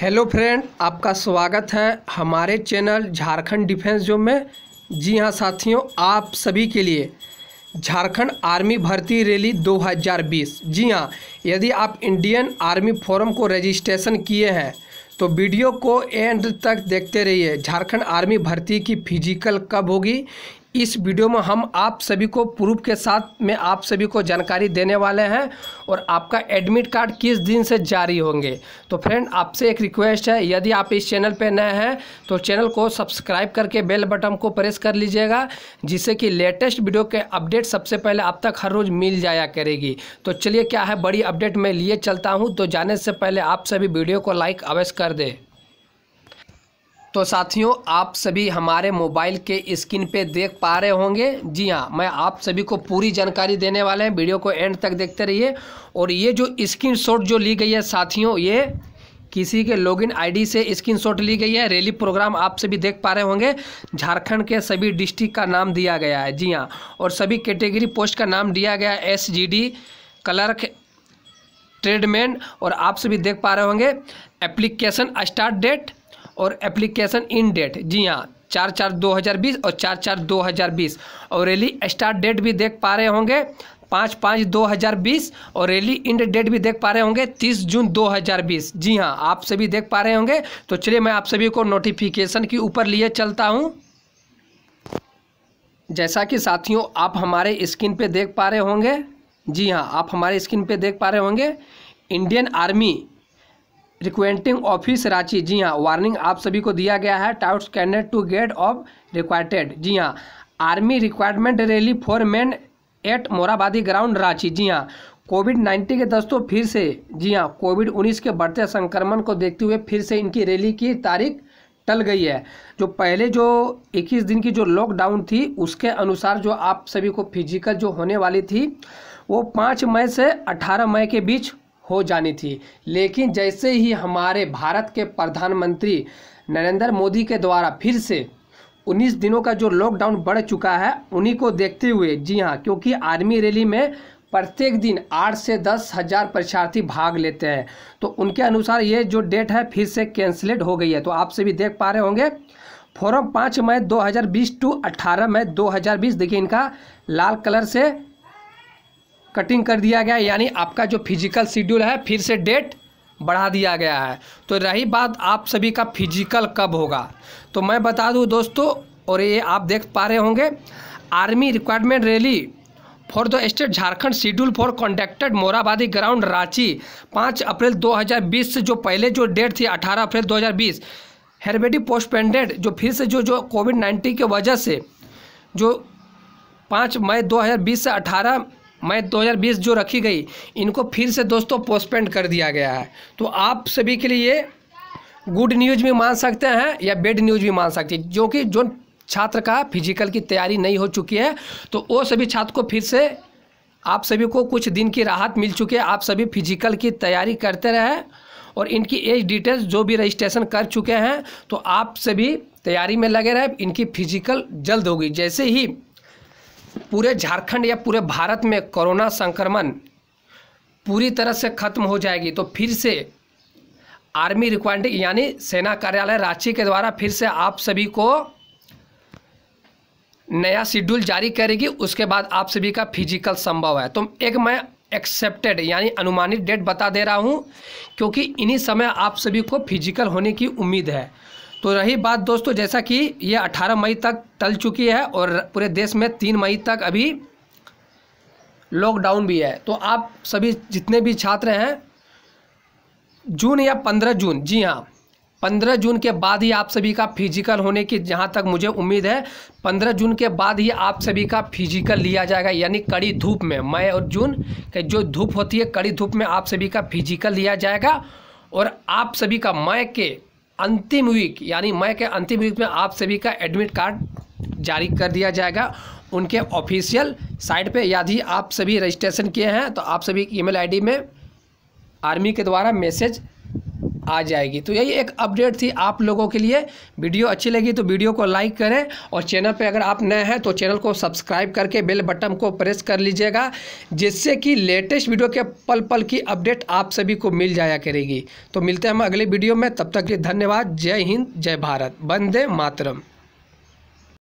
hello friend आपका स्वागत है हमारे चैनल झारखंड डिफेंस जो में जी हां साथियों आप सभी के लिए झारखंड आर्मी भर्ती रैली 2020 जी हां यदि आप इंडियन आर्मी फोरम को रजिस्ट्रेशन किए हैं तो वीडियो को एंड तक देखते रहिए झारखंड आर्मी भर्ती की फिजिकल कब होगी इस वीडियो में हम आप सभी को प्रूफ के साथ में आप सभी को जानकारी देने वाले हैं और आपका एडमिट कार्ड किस दिन से जारी होंगे तो फ्रेंड आपसे एक रिक्वेस्ट है यदि आप इस चैनल पर नए हैं तो चैनल को सब्सक्राइब करके बेल बटन को प्रेस कर लीजिएगा जिससे कि लेटेस्ट वीडियो के अपडेट सबसे पहले आप तक हर रोज़ मिल जाया करेगी तो चलिए क्या है बड़ी अपडेट मैं लिए चलता हूँ तो जाने से पहले आप सभी वीडियो को लाइक अवश्य कर दें तो साथियों आप सभी हमारे मोबाइल के स्क्रीन पे देख पा रहे होंगे जी हाँ मैं आप सभी को पूरी जानकारी देने वाले हैं वीडियो को एंड तक देखते रहिए और ये जो स्क्रीनशॉट जो ली गई है साथियों ये किसी के लॉगिन आईडी से स्क्रीनशॉट ली गई है रैली प्रोग्राम आप सभी देख पा रहे होंगे झारखंड के सभी डिस्ट्रिक्ट का नाम दिया गया है जी हाँ और सभी कैटेगरी पोस्ट का नाम दिया गया है एस क्लर्क ट्रेडमैन और आप सभी देख पा रहे होंगे एप्लीकेशन स्टार्ट डेट और एप्लीकेशन इन डेट जी हाँ चार चार दो हज़ार बीस और चार चार दो हज़ार बीस और रैली स्टार्ट डेट भी देख पा रहे होंगे पाँच पाँच दो हज़ार बीस और रैली इंड डेट भी देख पा रहे होंगे तीस जून दो हज़ार बीस जी हाँ आप सभी देख पा रहे होंगे तो चलिए मैं आप सभी को नोटिफिकेशन के ऊपर लिए चलता हूँ जैसा कि साथियों आप हमारे स्क्रीन पे देख पा रहे होंगे जी हाँ आप हमारे स्क्रीन पे देख पा रहे होंगे Indian army recruiting office Ranchi जी हाँ वार्निंग आप सभी को दिया गया है touts candidate to get of recruited जी हाँ army requirement rally for men at Morabadi ground Ranchi जी हाँ कोविड 19 के दोस्तों फिर से जी हाँ कोविड 19 के बढ़ते संक्रमण को देखते हुए फिर से इनकी रैली की तारीख टल गई है जो पहले जो 21 दिन की जो लॉकडाउन थी उसके अनुसार जो आप सभी को फिजिकल जो होने वाली थी वो 5 मई से 18 मई के बीच हो जानी थी लेकिन जैसे ही हमारे भारत के प्रधानमंत्री नरेंद्र मोदी के द्वारा फिर से 19 दिनों का जो लॉकडाउन बढ़ चुका है उन्हीं को देखते हुए जी हाँ क्योंकि आर्मी रैली में प्रत्येक दिन आठ से दस हज़ार परीक्षार्थी भाग लेते हैं तो उनके अनुसार ये जो डेट है फिर से कैंसिलेट हो गई है तो आपसे भी देख पा रहे होंगे फॉरम पाँच मई 2020 टू अट्ठारह मई 2020 देखिए इनका लाल कलर से कटिंग कर दिया गया यानी आपका जो फिजिकल शेड्यूल है फिर से डेट बढ़ा दिया गया है तो रही बात आप सभी का फिजिकल कब होगा तो मैं बता दूं दोस्तों और ये आप देख पा रहे होंगे army requirement rally for the state Jharkhand schedule for conducted Morabadi ground Ranchi पाँच अप्रैल 2020 से जो पहले जो डेट थी 18 अप्रैल 2020 हेरबेडी पोस्टपेंडेड जो फिर से जो जो कोविड नाइन्टीन के वजह से जो पाँच मई 2020 से मैं 2020 जो रखी गई इनको फिर से दोस्तों पोस्टपेंड कर दिया गया है तो आप सभी के लिए गुड न्यूज़ भी मान सकते हैं या बेड न्यूज़ भी मान सकते हैं जो कि जो छात्र का फिजिकल की तैयारी नहीं हो चुकी है तो वो सभी छात्र को फिर से आप सभी को कुछ दिन की राहत मिल चुकी है आप सभी फिजिकल की तैयारी करते रहें और इनकी एज डिटेल्स जो भी रजिस्ट्रेशन कर चुके हैं तो आप सभी तैयारी में लगे रहें इनकी फिजिकल जल्द होगी जैसे ही पूरे झारखंड या पूरे भारत में कोरोना संक्रमण पूरी तरह से खत्म हो जाएगी तो फिर से आर्मी रिक्वायरमेंट यानी सेना कार्यालय रांची के द्वारा फिर से आप सभी को नया शेड्यूल जारी करेगी उसके बाद आप सभी का फिजिकल संभव है तो एक मैं एक्सेप्टेड यानी अनुमानित डेट बता दे रहा हूँ क्योंकि इन्हीं समय आप सभी को फिजिकल होने की उम्मीद है तो रही बात दोस्तों जैसा कि ये 18 मई तक टल चुकी है और पूरे देश में तीन मई तक अभी लॉकडाउन भी है तो आप सभी जितने भी छात्र हैं जून या पंद्रह जून जी हाँ पंद्रह जून के बाद ही आप सभी का फिजिकल होने की जहाँ तक मुझे उम्मीद है पंद्रह जून के बाद ही आप सभी का फिजिकल लिया जाएगा यानी कड़ी धूप में मई और जून के जो धूप होती है कड़ी धूप में आप सभी का फिजिकल लिया जाएगा और आप सभी का मई के अंतिम वीक यानी मई के अंतिम वीक में आप सभी का एडमिट कार्ड जारी कर दिया जाएगा उनके ऑफिशियल साइट पे यदि आप सभी रजिस्ट्रेशन किए हैं तो आप सभी ईमेल आईडी में आर्मी के द्वारा मैसेज आ जाएगी तो यही एक अपडेट थी आप लोगों के लिए वीडियो अच्छी लगी तो वीडियो को लाइक करें और चैनल पर अगर आप नए हैं तो चैनल को सब्सक्राइब करके बेल बटन को प्रेस कर लीजिएगा जिससे कि लेटेस्ट वीडियो के पल पल की अपडेट आप सभी को मिल जाया करेगी तो मिलते हैं हम अगले वीडियो में तब तक के धन्यवाद जय हिंद जय भारत वंदे मातरम